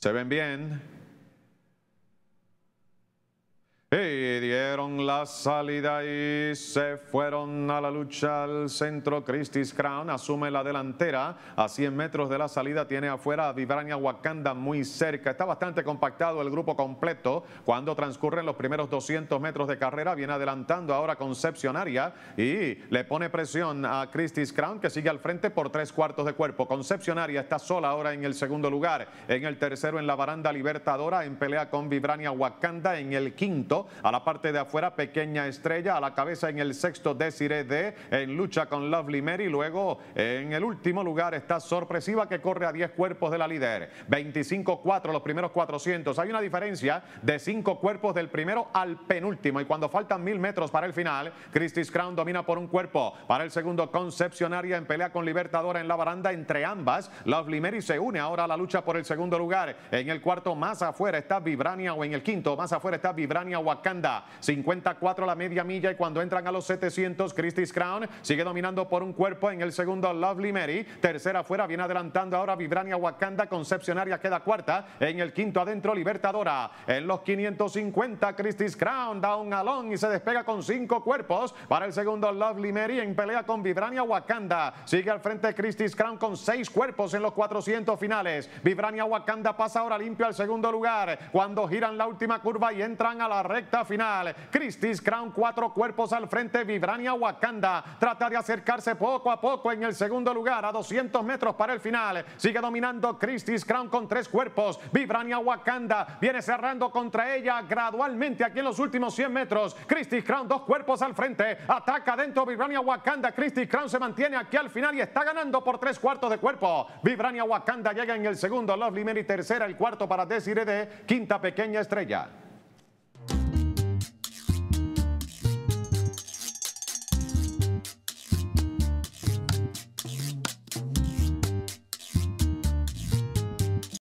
Se ven bien. Dieron la salida y se fueron a la lucha al centro. Christie Crown asume la delantera. A 100 metros de la salida tiene afuera a Vibrania Wakanda muy cerca. Está bastante compactado el grupo completo. Cuando transcurren los primeros 200 metros de carrera, viene adelantando ahora Concepcionaria y le pone presión a Christie Crown que sigue al frente por tres cuartos de cuerpo. Concepcionaria está sola ahora en el segundo lugar. En el tercero en la baranda Libertadora en pelea con Vibrania Wakanda. En el quinto a la parte de afuera, pequeña estrella, a la cabeza en el sexto Desiree D, en lucha con Lovely Mary, luego en el último lugar está Sorpresiva que corre a 10 cuerpos de la líder, 25-4 los primeros 400, hay una diferencia de 5 cuerpos del primero al penúltimo y cuando faltan mil metros para el final, Christie's Crown domina por un cuerpo, para el segundo Concepcionaria en pelea con Libertadora en la baranda entre ambas, Lovely Mary se une ahora a la lucha por el segundo lugar, en el cuarto más afuera está Vibrania o en el quinto más afuera está Vibrania Wakanda, 54 la media milla y cuando entran a los 700, Christie's Crown sigue dominando por un cuerpo en el segundo Lovely Mary. Tercera afuera viene adelantando ahora Vibrania Wakanda, Concepcionaria queda cuarta. En el quinto adentro, Libertadora. En los 550, Christie's Crown da un alón y se despega con cinco cuerpos para el segundo Lovely Mary en pelea con Vibrania Wakanda. Sigue al frente Christie's Crown con seis cuerpos en los 400 finales. Vibrania Wakanda pasa ahora limpio al segundo lugar cuando giran la última curva y entran a la recta final. Christie's Crown, cuatro cuerpos al frente. Vibrania Wakanda trata de acercarse poco a poco en el segundo lugar a 200 metros para el final. Sigue dominando Christie's Crown con tres cuerpos. Vibrania Wakanda viene cerrando contra ella gradualmente aquí en los últimos 100 metros. Christie's Crown, dos cuerpos al frente. Ataca dentro Vibrania Wakanda. Christie's Crown se mantiene aquí al final y está ganando por tres cuartos de cuerpo. Vibrania Wakanda llega en el segundo. Lovely Mary tercera, el cuarto para Desiree de quinta pequeña estrella.